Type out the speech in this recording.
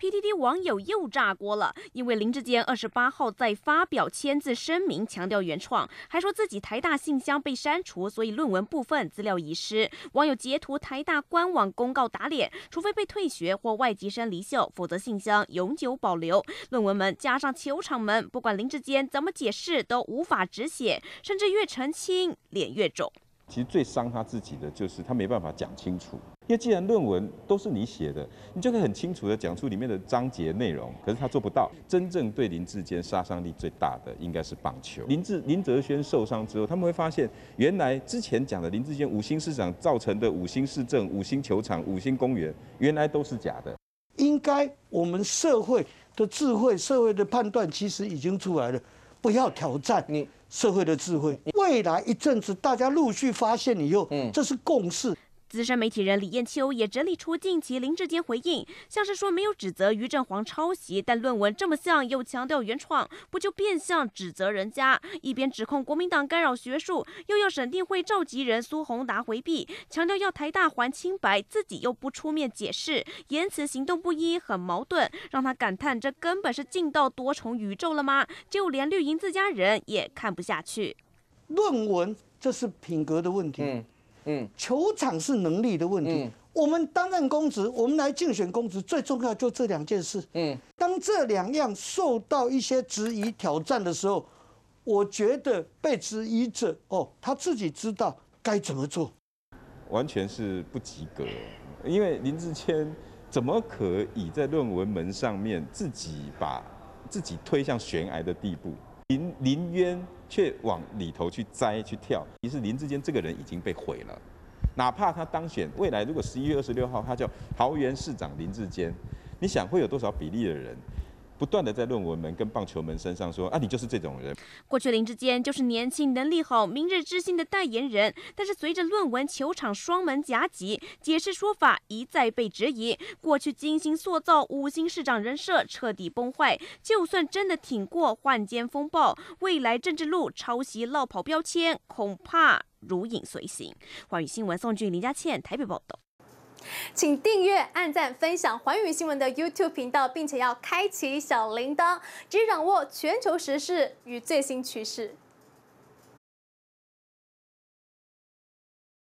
PDD 网友又炸锅了，因为林志坚二十八号在发表签字声明，强调原创，还说自己台大信箱被删除，所以论文部分资料遗失。网友截图台大官网公告打脸，除非被退学或外籍生离校，否则信箱永久保留。论文门加上球场门，不管林志坚怎么解释都无法止血，甚至越澄清脸越肿。其实最伤他自己的就是他没办法讲清楚，因为既然论文都是你写的，你就可以很清楚的讲出里面的章节内容。可是他做不到。真正对林志坚杀伤力最大的应该是棒球。林志林哲轩受伤之后，他们会发现原来之前讲的林志坚五星市长造成的五星市政、五星球场、五星公园，原来都是假的。应该我们社会的智慧、社会的判断，其实已经出来了。不要挑战你社会的智慧。未来一阵子，大家陆续发现，你又，这是共识。资深媒体人李艳秋也整理出近期林志坚回应，像是说没有指责于振煌抄袭，但论文这么像又强调原创，不就变相指责人家？一边指控国民党干扰学术，又要审定会召集人苏宏达回避，强调要台大还清白，自己又不出面解释，言辞行动不一，很矛盾，让他感叹这根本是进到多重宇宙了吗？就连绿营自家人也看不下去，论文这是品格的问题。嗯。嗯，球场是能力的问题。我们担任公职，我们来竞选公职，最重要就这两件事。嗯，当这两样受到一些质疑挑战的时候，我觉得被质疑者哦，他自己知道该怎么做。完全是不及格，因为林志谦怎么可以在论文门上面自己把自己推向悬崖的地步？林林渊却往里头去栽去跳，其实林志坚这个人已经被毁了，哪怕他当选，未来如果十一月二十六号他叫桃园市长林志坚，你想会有多少比例的人？不断的在论文门跟棒球门身上说，啊，你就是这种人。过去林志坚就是年轻、能力好、明日之星的代言人，但是随着论文、球场双门夹挤，解释说法一再被质疑，过去精心塑造五星市长人设彻底崩坏。就算真的挺过换间风暴，未来政治路抄袭、落跑标签恐怕如影随形。华语新闻，宋俊、林佳倩台北报道。请订阅、按赞、分享环宇新闻的 YouTube 频道，并且要开启小铃铛，直掌握全球时事与最新趋势。